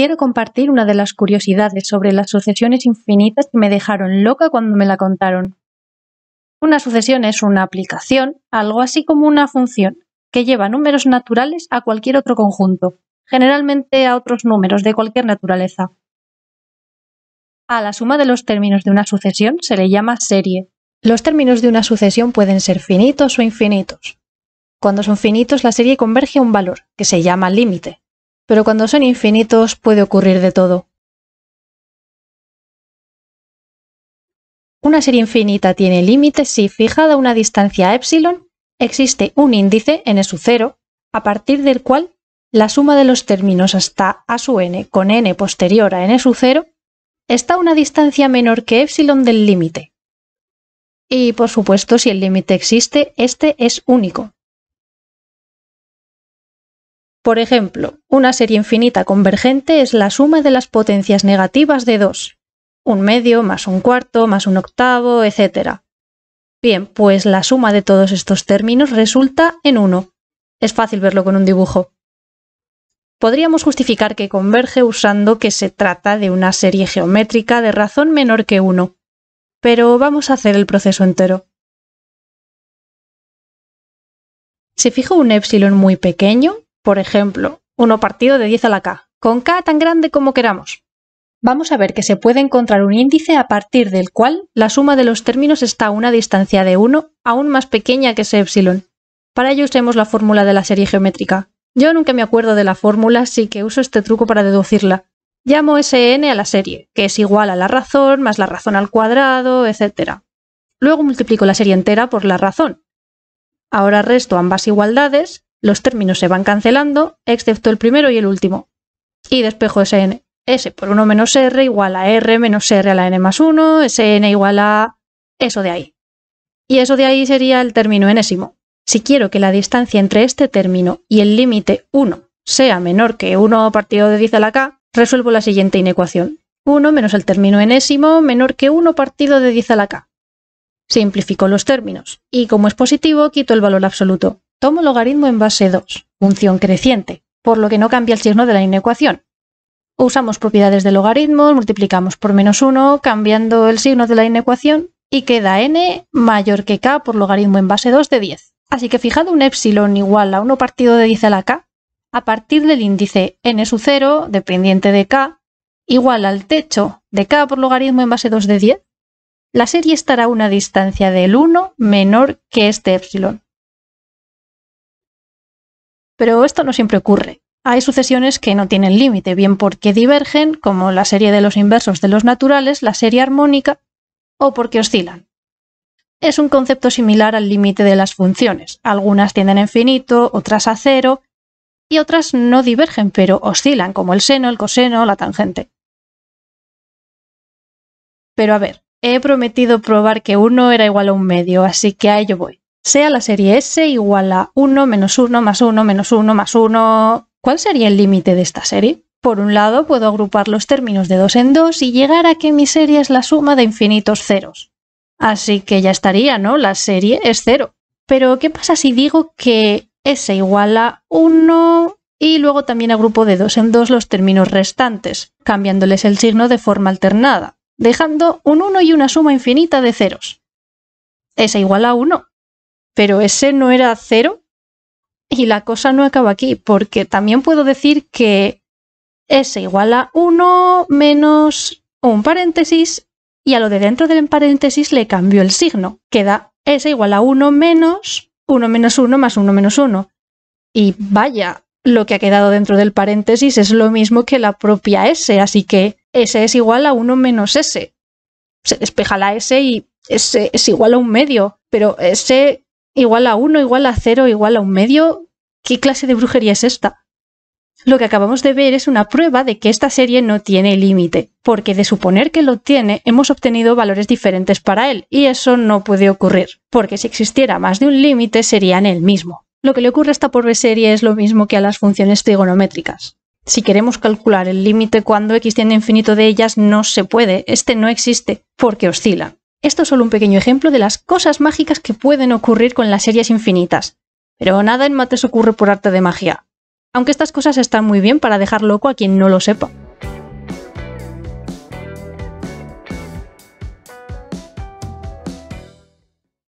quiero compartir una de las curiosidades sobre las sucesiones infinitas que me dejaron loca cuando me la contaron. Una sucesión es una aplicación, algo así como una función, que lleva números naturales a cualquier otro conjunto, generalmente a otros números de cualquier naturaleza. A la suma de los términos de una sucesión se le llama serie. Los términos de una sucesión pueden ser finitos o infinitos. Cuando son finitos, la serie converge a un valor, que se llama límite, pero cuando son infinitos puede ocurrir de todo. Una serie infinita tiene límites si, fijada una distancia existe un índice, n su 0, a partir del cual la suma de los términos hasta a su n con n posterior a n su 0 está a una distancia menor que epsilon del límite. Y por supuesto, si el límite existe, este es único. Por ejemplo, una serie infinita convergente es la suma de las potencias negativas de 2, un medio más un cuarto más un octavo, etc. Bien, pues la suma de todos estos términos resulta en 1. Es fácil verlo con un dibujo. Podríamos justificar que converge usando que se trata de una serie geométrica de razón menor que 1. Pero vamos a hacer el proceso entero. Se fijó un epsilon muy pequeño por ejemplo, uno partido de 10 a la k, con k tan grande como queramos. Vamos a ver que se puede encontrar un índice a partir del cual la suma de los términos está a una distancia de 1 aún más pequeña que ese epsilon. Para ello usemos la fórmula de la serie geométrica. Yo nunca me acuerdo de la fórmula, así que uso este truco para deducirla. Llamo Sn a la serie, que es igual a la razón más la razón al cuadrado, etc. Luego multiplico la serie entera por la razón. Ahora resto ambas igualdades los términos se van cancelando, excepto el primero y el último. Y despejo Sn. S por 1 menos R igual a R menos R a la N más 1, Sn igual a eso de ahí. Y eso de ahí sería el término enésimo. Si quiero que la distancia entre este término y el límite 1 sea menor que 1 partido de 10 a la k, resuelvo la siguiente inecuación. 1 menos el término enésimo menor que 1 partido de 10 a la k. Simplifico los términos y como es positivo quito el valor absoluto. Tomo logaritmo en base 2, función creciente, por lo que no cambia el signo de la inecuación. Usamos propiedades de logaritmos, multiplicamos por menos 1, cambiando el signo de la inecuación, y queda n mayor que k por logaritmo en base 2 de 10. Así que fijado un epsilon igual a 1 partido de 10 a la k, a partir del índice n sub 0, dependiente de k, igual al techo de k por logaritmo en base 2 de 10, la serie estará a una distancia del 1 menor que este epsilon. Pero esto no siempre ocurre. Hay sucesiones que no tienen límite, bien porque divergen, como la serie de los inversos de los naturales, la serie armónica, o porque oscilan. Es un concepto similar al límite de las funciones. Algunas tienden a infinito, otras a cero, y otras no divergen, pero oscilan, como el seno, el coseno, la tangente. Pero a ver, he prometido probar que uno era igual a un medio, así que a ello voy sea la serie S igual a 1 menos 1 más 1 menos 1 más 1. ¿Cuál sería el límite de esta serie? Por un lado, puedo agrupar los términos de 2 en 2 y llegar a que mi serie es la suma de infinitos ceros. Así que ya estaría, ¿no? La serie es 0. Pero, ¿qué pasa si digo que S igual a 1 y luego también agrupo de 2 en 2 los términos restantes, cambiándoles el signo de forma alternada, dejando un 1 y una suma infinita de ceros? S igual a 1 pero ese no era cero y la cosa no acaba aquí, porque también puedo decir que S igual a 1 menos un paréntesis y a lo de dentro del paréntesis le cambio el signo, queda S igual a 1 menos 1 menos 1 más 1 menos 1. Y vaya, lo que ha quedado dentro del paréntesis es lo mismo que la propia S, así que S es igual a 1 menos S. Se despeja la S y S es igual a un medio, pero S igual a 1, igual a 0, igual a un medio. ¿Qué clase de brujería es esta? Lo que acabamos de ver es una prueba de que esta serie no tiene límite, porque de suponer que lo tiene, hemos obtenido valores diferentes para él, y eso no puede ocurrir, porque si existiera más de un límite serían el mismo. Lo que le ocurre a esta pobre serie es lo mismo que a las funciones trigonométricas. Si queremos calcular el límite cuando x tiende a infinito de ellas, no se puede, este no existe, porque oscila. Esto es solo un pequeño ejemplo de las cosas mágicas que pueden ocurrir con las series infinitas. Pero nada en mates ocurre por arte de magia. Aunque estas cosas están muy bien para dejar loco a quien no lo sepa.